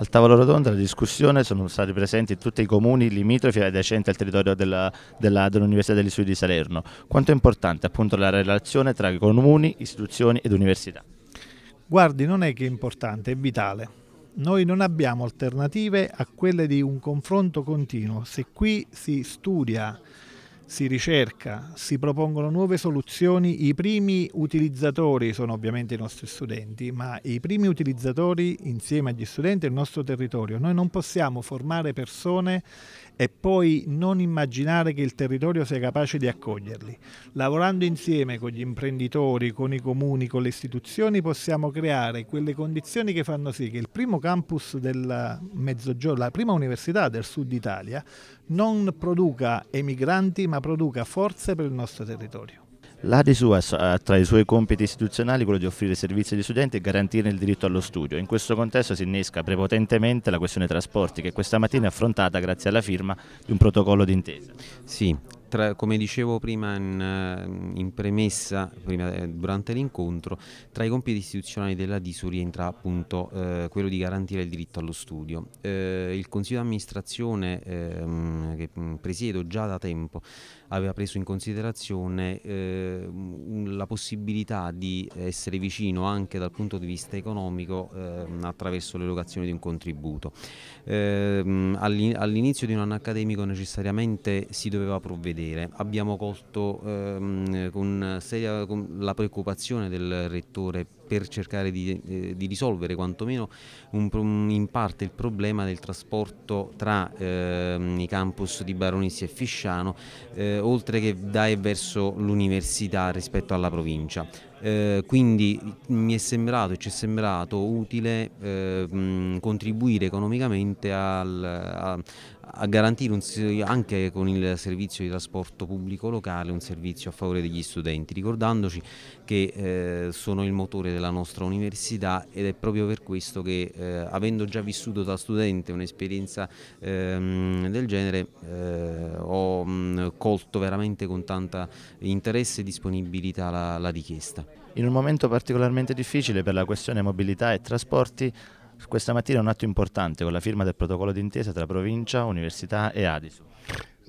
Al tavolo rotondo della discussione sono stati presenti tutti i comuni limitrofi adiacenti al territorio dell'Università dell degli Studi di Salerno. Quanto è importante appunto la relazione tra comuni, istituzioni ed università? Guardi, non è che importante, è vitale noi non abbiamo alternative a quelle di un confronto continuo. Se qui si studia si ricerca, si propongono nuove soluzioni. I primi utilizzatori sono ovviamente i nostri studenti, ma i primi utilizzatori insieme agli studenti è il nostro territorio. Noi non possiamo formare persone e poi non immaginare che il territorio sia capace di accoglierli. Lavorando insieme con gli imprenditori, con i comuni, con le istituzioni possiamo creare quelle condizioni che fanno sì che il primo campus del Mezzogiorno, la prima università del sud Italia, non produca emigranti ma produca forze per il nostro territorio. L'ADISU ha tra i suoi compiti istituzionali quello di offrire servizi agli studenti e garantire il diritto allo studio. In questo contesto si innesca prepotentemente la questione dei trasporti che questa mattina è affrontata grazie alla firma di un protocollo d'intesa. Sì, tra, come dicevo prima in, in premessa, prima, eh, durante l'incontro, tra i compiti istituzionali della DISU rientra appunto eh, quello di garantire il diritto allo studio. Eh, il Consiglio di amministrazione ehm, che mm, presiedo già da tempo aveva preso in considerazione eh, la possibilità di essere vicino anche dal punto di vista economico ehm, attraverso l'erogazione di un contributo. Ehm, all'inizio di un anno accademico necessariamente si doveva provvedere accadere. Abbiamo colto ehm, con, seria, con la preoccupazione del Rettore per cercare di, eh, di risolvere quantomeno un, in parte il problema del trasporto tra eh, i campus di Baronissi e Fisciano, eh, oltre che da e verso l'università rispetto alla provincia. Eh, quindi mi è sembrato e ci è sembrato utile eh, mh, contribuire economicamente al, a, a, garantire un, anche con il servizio di trasporto pubblico locale un servizio a favore degli studenti, ricordandoci che eh, sono il motore della la nostra università ed è proprio per questo che eh, avendo già vissuto da studente un'esperienza ehm, del genere eh, ho mh, mm, colto veramente con tanta interesse e disponibilità la, la richiesta. In un momento particolarmente difficile per la questione mobilità e trasporti questa mattina è un atto importante con la firma del protocollo d'intesa tra provincia, università e Adisu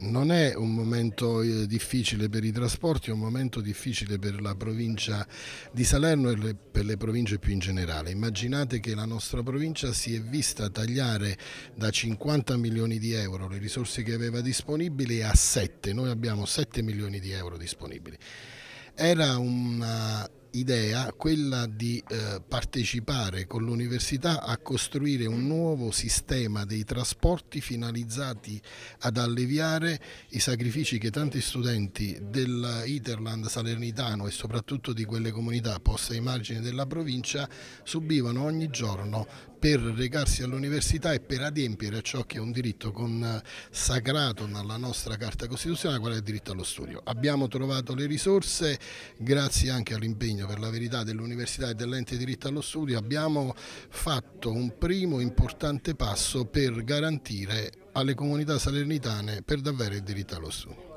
non è un momento eh, difficile per i trasporti, è un momento difficile per la provincia di Salerno e per le province più in generale. Immaginate che la nostra provincia si è vista tagliare da 50 milioni di euro le risorse che aveva disponibili a 7, noi abbiamo 7 milioni di euro disponibili. Era una idea quella di eh, partecipare con l'università a costruire un nuovo sistema dei trasporti finalizzati ad alleviare i sacrifici che tanti studenti dell'Iterland salernitano e soprattutto di quelle comunità poste ai margini della provincia subivano ogni giorno per recarsi all'università e per adempiere a ciò che è un diritto consacrato eh, dalla nostra Carta Costituzionale, quale è il diritto allo studio. Abbiamo trovato le risorse grazie anche all'impegno impegno per la verità dell'università e dell'ente diritto allo studio abbiamo fatto un primo importante passo per garantire alle comunità salernitane per davvero il diritto allo studio.